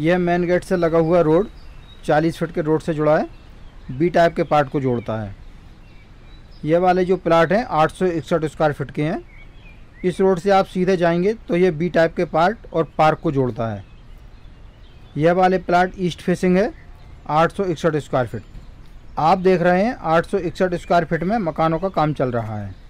यह main gate से लगा हुआ रोड 40 फीट के रोड से जुड़ा है बी टाइप के पार्ट को जोड़ता है यह वाले जो प्लाट हैं आठ स्क्वायर फिट के हैं इस रोड से आप सीधे जाएंगे तो यह बी टाइप के पार्ट और पार्क को जोड़ता है यह वाले प्लाट ईस्ट फेसिंग है आठ स्क्वायर फिट आप देख रहे हैं आठ स्क्वायर फिट में मकानों का काम चल रहा है